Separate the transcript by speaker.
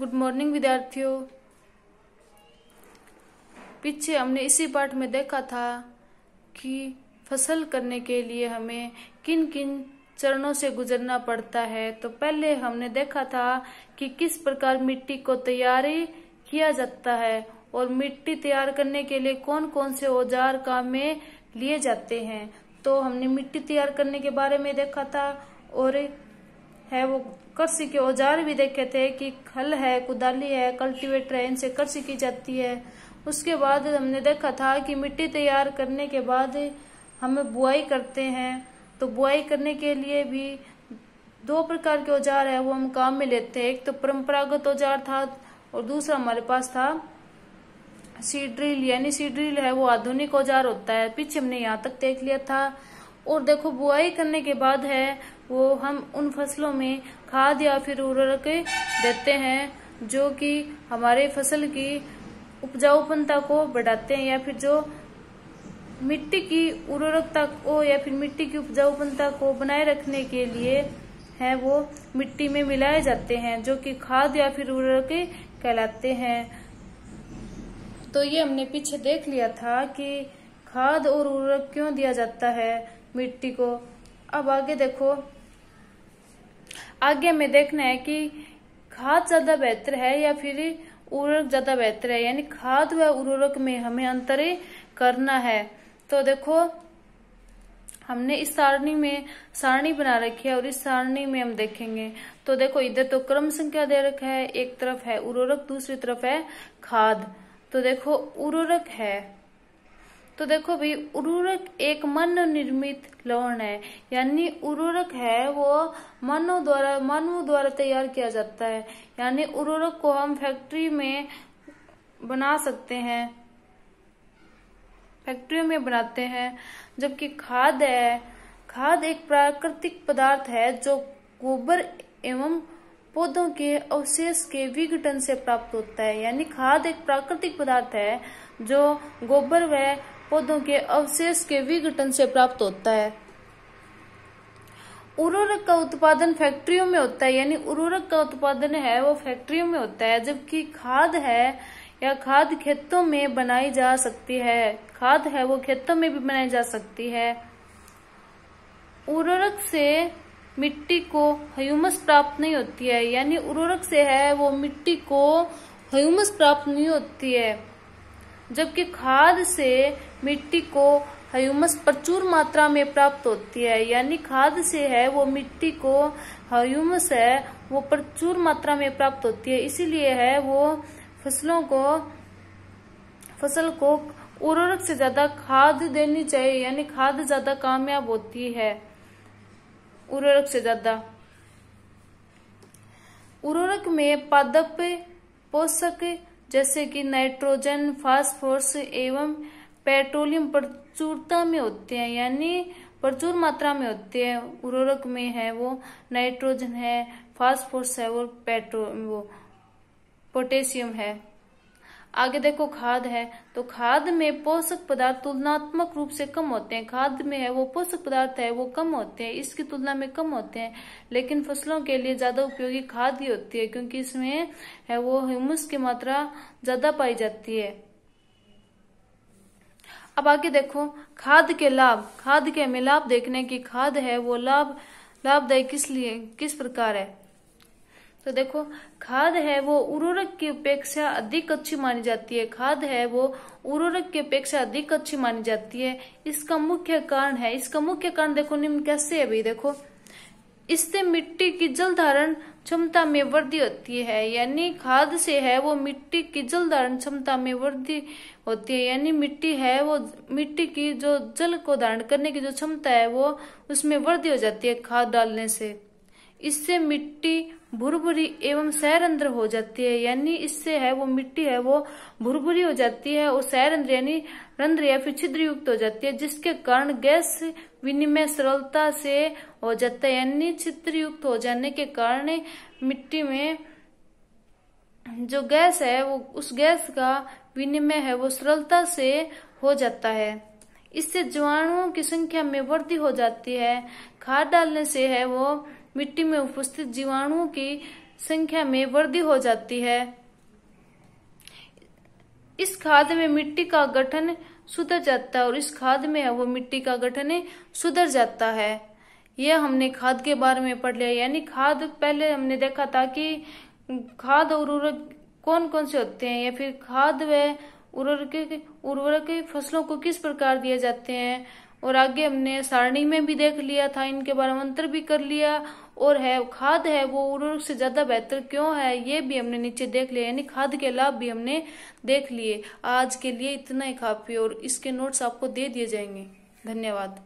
Speaker 1: good morning विद्यार्थियों पीछे हमने इसी पाठ में देखा था कि फसल करने के लिए हमें किन किन चरणों से गुजरना पड़ता है तो पहले हमने देखा था कि किस प्रकार मिट्टी को तैयारी किया जाता है और मिट्टी तैयार करने के लिए कौन कौन से औजार काम में लिए जाते हैं तो हमने मिट्टी तैयार करने के बारे में देखा था और है वो कृषि के औजार भी देखे थे कि खल है कुदाली है कल्टीवेटर है इनसे कृषि की जाती है उसके बाद हमने देखा था कि मिट्टी तैयार करने के बाद हम बुआई करते हैं तो बुआई करने के लिए भी दो प्रकार के औजार है वो हम काम में लेते हैं एक तो परंपरागत औजार था और दूसरा हमारे पास था सीड्रिल यानी सीड्रिल है वो आधुनिक औजार होता है पीछे हमने यहाँ तक देख लिया था और देखो बुआई करने के बाद है वो हम उन फसलों में खाद या फिर उर्वरक देते हैं जो कि हमारे फसल की उपजाऊपनता को बढ़ाते हैं या फिर जो मिट्टी की उर्वरकता को या फिर मिट्टी की उपजाऊपनता को बनाए रखने के लिए है वो मिट्टी में मिलाए जाते हैं जो कि खाद या फिर उर्वरक कहलाते हैं तो ये हमने पीछे देख लिया था कि खाद और उर्वरक क्यों दिया जाता है मिट्टी को अब आगे देखो आगे हमें देखना है कि खाद ज्यादा बेहतर है या फिर उर्वरक ज्यादा बेहतर है यानी खाद व उर्वरक में हमें अंतर करना है तो देखो हमने इस सारणी में सारणी बना रखी है और इस सारणी में हम देखेंगे तो देखो इधर तो क्रम संख्या दे रखा है एक तरफ है उर्वरक दूसरी तरफ है खाद तो देखो उर्वरक है तो देखो भाई उर्वरक एक मन निर्मित लवण है यानी उर्वरक है वो मानव द्वारा मानव द्वारा तैयार किया जाता है यानी उर्वरक को हम फैक्ट्री में बना सकते हैं फैक्ट्रियों में बनाते हैं जबकि खाद है खाद एक प्राकृतिक पदार्थ है जो गोबर एवं पौधों के अवशेष के विघटन से प्राप्त होता है यानी खाद एक प्राकृतिक पदार्थ है जो गोबर व पौधों के अवशेष के विघटन से प्राप्त होता है उर्वरक का उत्पादन फैक्ट्रियों में होता है यानी उर्वरक का उत्पादन है वो फैक्ट्रियों में होता है जबकि खाद है या खाद खेतों में बनाई जा सकती है खाद है वो खेतों में भी बनाई जा सकती है उर्वरक से मिट्टी को ह्यूमस प्राप्त नहीं होती है यानी उर्वरक से है वो मिट्टी को ह्यूमस प्राप्त नहीं होती है जबकि खाद से मिट्टी को ह्यूमस प्रचुर मात्रा में प्राप्त होती है यानी खाद से है वो मिट्टी को ह्यूमस है वो प्रचुर मात्रा में प्राप्त होती है इसीलिए है वो फसलों को फसल को उर्वरक से ज्यादा खाद देनी चाहिए यानी खाद ज्यादा कामयाब होती है उर्वरक से ज्यादा उर्वरक में पादप पोषक जैसे कि नाइट्रोजन फास्फोरस एवं पेट्रोलियम प्रचुरता में होते हैं यानी प्रचुर मात्रा में होते हैं उर्वरक में है वो नाइट्रोजन है फास्फोरस है और पेट्रो वो पोटेशियम है आगे देखो खाद है तो खाद में पोषक पदार्थ तुलनात्मक रूप से कम होते हैं खाद में है वो पोषक पदार्थ है वो कम होते हैं इसकी तुलना में कम होते हैं लेकिन फसलों के लिए ज्यादा उपयोगी खाद ही होती है क्योंकि इसमें है वो ह्यूमस की मात्रा ज्यादा पाई जाती है अब आगे देखो खाद के लाभ खाद के हमें लाभ देखने की खाद है वो लाभ लाभदायी किस लिए किस प्रकार है तो देखो खाद है वो उर्वरक की अपेक्षा अधिक अच्छी मानी जाती है खाद है वो उर्वरक की अपेक्षा अधिक अच्छी मानी जाती है इसका मुख्य कारण है इसका मुख्य कारण देखो निम्न कैसे है भाई देखो इससे मिट्टी की जल धारण क्षमता में वृद्धि होती है यानी खाद से है वो मिट्टी की जल धारण क्षमता में वृद्धि होती है यानी मिट्टी है वो मिट्टी की जो जल को धारण करने की जो क्षमता है वो उसमें वृद्धि हो जाती है खाद डालने से इससे मिट्टी भुरभुरी एवं सैरंद्र हो जाती है यानी इससे है वो मिट्टी है वो भुरभुरी हो जाती है और सैरंद्र यानी रंध्र या फिर छिद्र युक्त हो जाती है जिसके कारण गैस विनिमय सरलता से हो जाता है यानी छिद्र युक्त हो जाने के कारण मिट्टी में जो गैस है वो उस गैस का विनिमय है वो सरलता से हो जाता है इससे जीवाणुओं की संख्या में वृद्धि हो जाती है खाद डालने से है वो मिट्टी में उपस्थित जीवाणुओं की संख्या में वृद्धि हो जाती है इस खाद में मिट्टी का गठन सुधर जाता है और इस खाद में वो मिट्टी का गठन सुधर जाता है यह हमने खाद के बारे में पढ़ लिया यानी खाद पहले हमने देखा था कि खाद और उर्वरक कौन कौन से होते हैं या फिर खाद व उर्वरक उर्वरक फसलों को किस प्रकार दिए जाते हैं और आगे हमने सारणी में भी देख लिया था इनके बारे में अंतर भी कर लिया और है खाद है वो उर्वरक से ज्यादा बेहतर क्यों है ये भी हमने नीचे देख लिया यानी खाद के लाभ भी हमने देख लिए आज के लिए इतना ही काफी और इसके नोट्स आपको दे दिए जाएंगे धन्यवाद